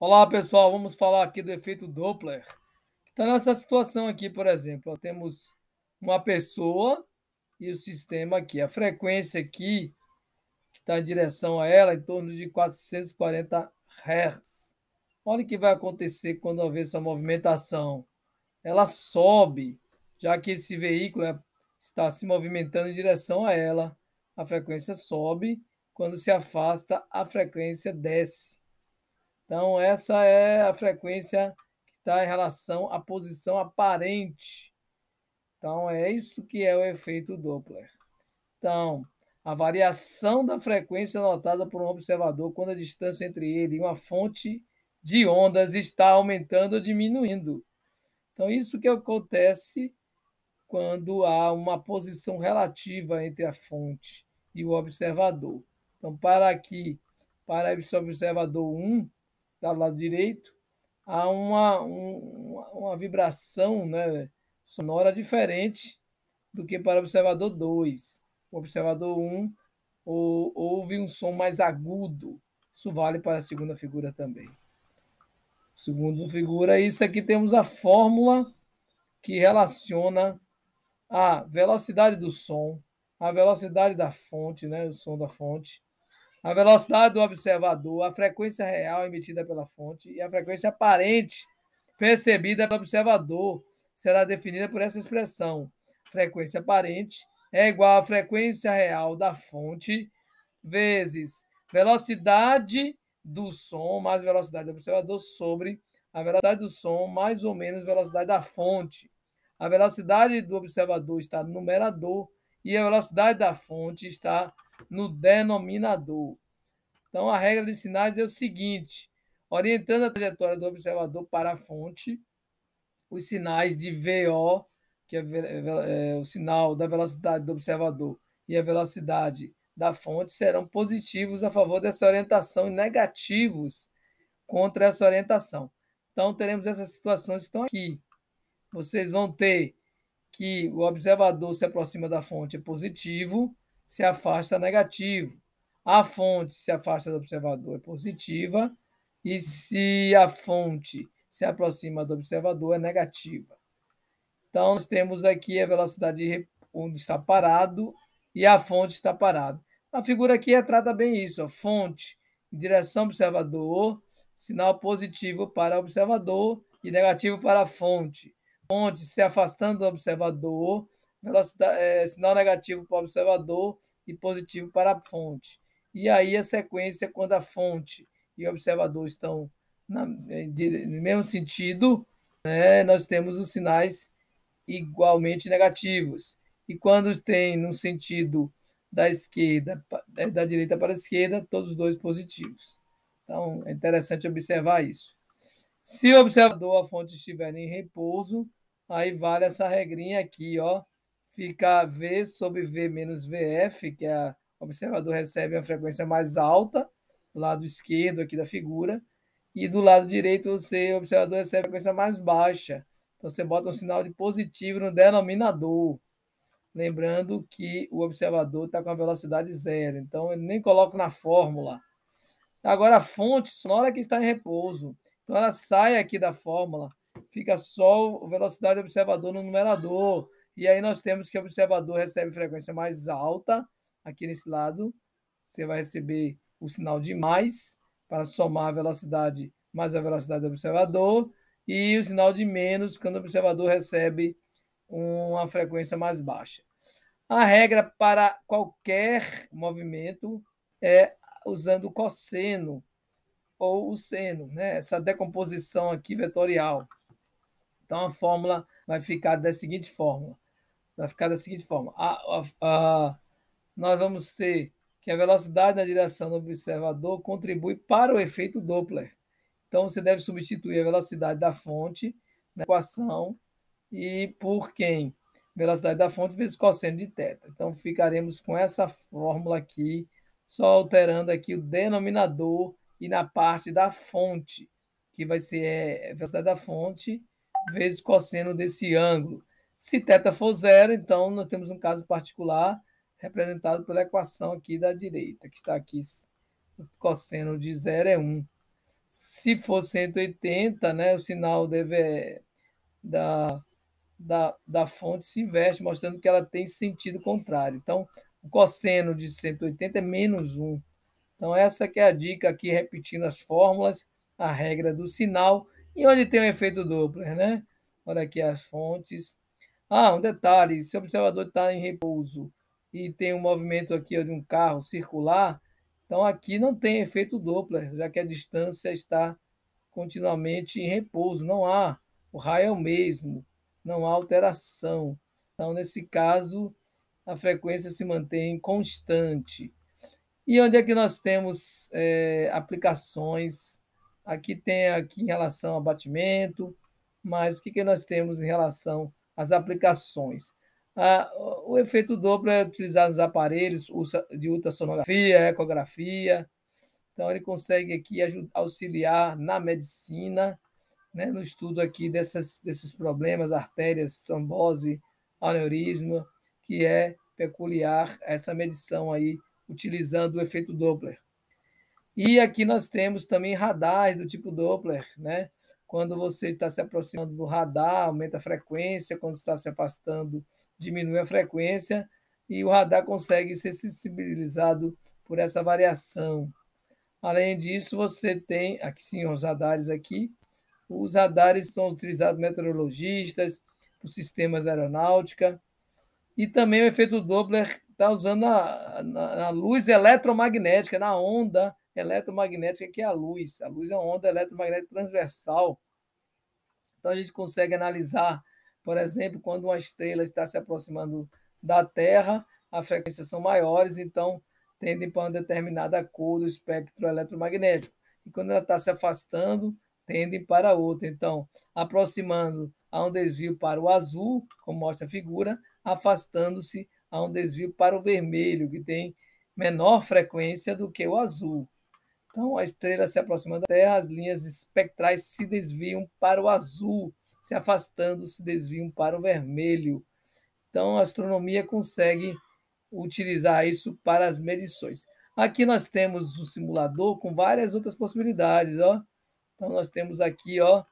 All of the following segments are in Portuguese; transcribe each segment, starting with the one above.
Olá, pessoal. Vamos falar aqui do efeito Doppler. Então, nessa situação aqui, por exemplo, temos uma pessoa e o sistema aqui. A frequência aqui, que está em direção a ela, em torno de 440 Hz. Olha o que vai acontecer quando houver essa movimentação. Ela sobe, já que esse veículo é, está se movimentando em direção a ela. A frequência sobe, quando se afasta, a frequência desce. Então, essa é a frequência que está em relação à posição aparente. Então, é isso que é o efeito Doppler. Então, a variação da frequência notada por um observador quando a distância entre ele e uma fonte de ondas está aumentando ou diminuindo. Então, isso que acontece quando há uma posição relativa entre a fonte e o observador. Então, para aqui, para esse observador 1, do tá lado direito, há uma, um, uma vibração né, sonora diferente do que para o observador 2. O observador 1 um, ouve um som mais agudo. Isso vale para a segunda figura também. Segunda figura, isso aqui temos a fórmula que relaciona a velocidade do som, a velocidade da fonte, né, o som da fonte, a velocidade do observador, a frequência real emitida pela fonte e a frequência aparente percebida pelo observador será definida por essa expressão. Frequência aparente é igual à frequência real da fonte vezes velocidade do som mais velocidade do observador sobre a velocidade do som mais ou menos velocidade da fonte. A velocidade do observador está no numerador e a velocidade da fonte está no denominador. Então, a regra de sinais é o seguinte: orientando a trajetória do observador para a fonte, os sinais de VO, que é, é, é o sinal da velocidade do observador, e a velocidade da fonte serão positivos a favor dessa orientação e negativos contra essa orientação. Então, teremos essas situações que estão aqui. Vocês vão ter que o observador se aproxima da fonte é positivo, se afasta negativo. A fonte se afasta do observador é positiva e se a fonte se aproxima do observador é negativa. Então, nós temos aqui a velocidade onde está parado e a fonte está parada. A figura aqui retrata bem isso. A fonte em direção ao observador, sinal positivo para o observador e negativo para a fonte. Fonte se afastando do observador, é, sinal negativo para o observador e positivo para a fonte. E aí a sequência, quando a fonte e o observador estão na, é, de, no mesmo sentido, né, nós temos os sinais igualmente negativos. E quando tem no sentido da esquerda, é, da direita para a esquerda, todos os dois positivos. Então, é interessante observar isso. Se o observador, a fonte estiver em repouso, aí vale essa regrinha aqui, ó, fica V sobre V menos VF, que é o observador recebe uma frequência mais alta, do lado esquerdo aqui da figura, e do lado direito você, o observador recebe a frequência mais baixa. Então você bota um sinal de positivo no denominador. Lembrando que o observador está com a velocidade zero, então eu nem coloco na fórmula. Agora a fonte sonora é que está em repouso. Então ela sai aqui da fórmula, fica só a velocidade do observador no numerador. E aí nós temos que o observador recebe frequência mais alta, aqui nesse lado, você vai receber o sinal de mais para somar a velocidade mais a velocidade do observador, e o sinal de menos quando o observador recebe uma frequência mais baixa. A regra para qualquer movimento é usando o cosseno ou o seno, né? essa decomposição aqui vetorial. Então a fórmula vai ficar da seguinte forma: vai ficar da seguinte forma: a, a, a, nós vamos ter que a velocidade na direção do observador contribui para o efeito Doppler. Então, você deve substituir a velocidade da fonte na né, equação e por quem? Velocidade da fonte vezes cosseno de θ. Então, ficaremos com essa fórmula aqui, só alterando aqui o denominador e na parte da fonte, que vai ser é, velocidade da fonte vezes cosseno desse ângulo. Se θ for zero, então nós temos um caso particular representado pela equação aqui da direita, que está aqui, o cosseno de zero é 1. Se for 180, né, o sinal deve, é da, da, da fonte se inverte, mostrando que ela tem sentido contrário. Então, o cosseno de 180 é menos 1. Então, essa que é a dica aqui, repetindo as fórmulas, a regra do sinal, e onde tem o efeito Doppler, né? Olha aqui as fontes, ah, um detalhe: se o observador está em repouso e tem um movimento aqui de um carro circular, então aqui não tem efeito Doppler, já que a distância está continuamente em repouso. Não há, o raio é o mesmo, não há alteração. Então, nesse caso, a frequência se mantém constante. E onde é que nós temos é, aplicações? Aqui tem aqui em relação a batimento, mas o que, que nós temos em relação as aplicações. Ah, o efeito Doppler é utilizado nos aparelhos de ultrassonografia, ecografia. Então, ele consegue aqui auxiliar na medicina, né, no estudo aqui dessas, desses problemas, artérias, trombose, aneurisma, que é peculiar essa medição aí, utilizando o efeito Doppler. E aqui nós temos também radares do tipo Doppler, né? Quando você está se aproximando do radar, aumenta a frequência, quando está se afastando, diminui a frequência, e o radar consegue ser sensibilizado por essa variação. Além disso, você tem aqui sim os radares aqui. Os radares são utilizados meteorologistas, por sistemas aeronáutica e também o efeito Doppler está usando a, a, a, luz eletromagnética na onda eletromagnética, que é a luz. A luz é uma onda eletromagnética transversal. Então a gente consegue analisar, por exemplo, quando uma estrela está se aproximando da Terra, as frequências são maiores, então tendem para uma determinada cor do espectro eletromagnético. E quando ela está se afastando, tendem para outra. Então, aproximando há um desvio para o azul, como mostra a figura, afastando-se há um desvio para o vermelho, que tem menor frequência do que o azul. Então, a estrela se aproxima da Terra, as linhas espectrais se desviam para o azul, se afastando, se desviam para o vermelho. Então, a astronomia consegue utilizar isso para as medições. Aqui nós temos o simulador com várias outras possibilidades, ó. Então, nós temos aqui, ó,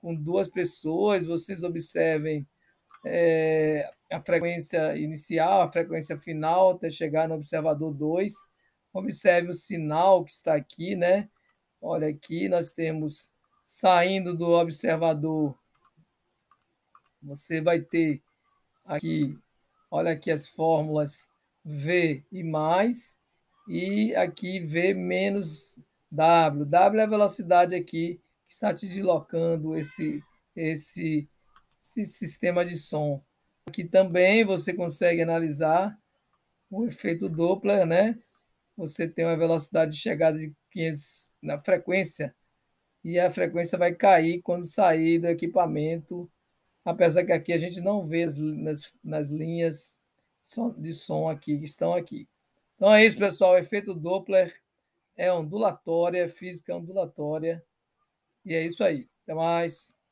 com duas pessoas, vocês observem é, a frequência inicial, a frequência final, até chegar no observador 2 Observe o sinal que está aqui, né? Olha aqui, nós temos saindo do observador. Você vai ter aqui, olha aqui as fórmulas V e mais, e aqui V menos W. W é a velocidade aqui que está te deslocando esse, esse, esse sistema de som. Aqui também você consegue analisar o efeito Doppler, né? você tem uma velocidade de chegada de 500 na frequência e a frequência vai cair quando sair do equipamento, apesar que aqui a gente não vê as, nas, nas linhas de som aqui que estão aqui. Então é isso, pessoal. O efeito Doppler é ondulatória, física é ondulatória. E é isso aí. Até mais.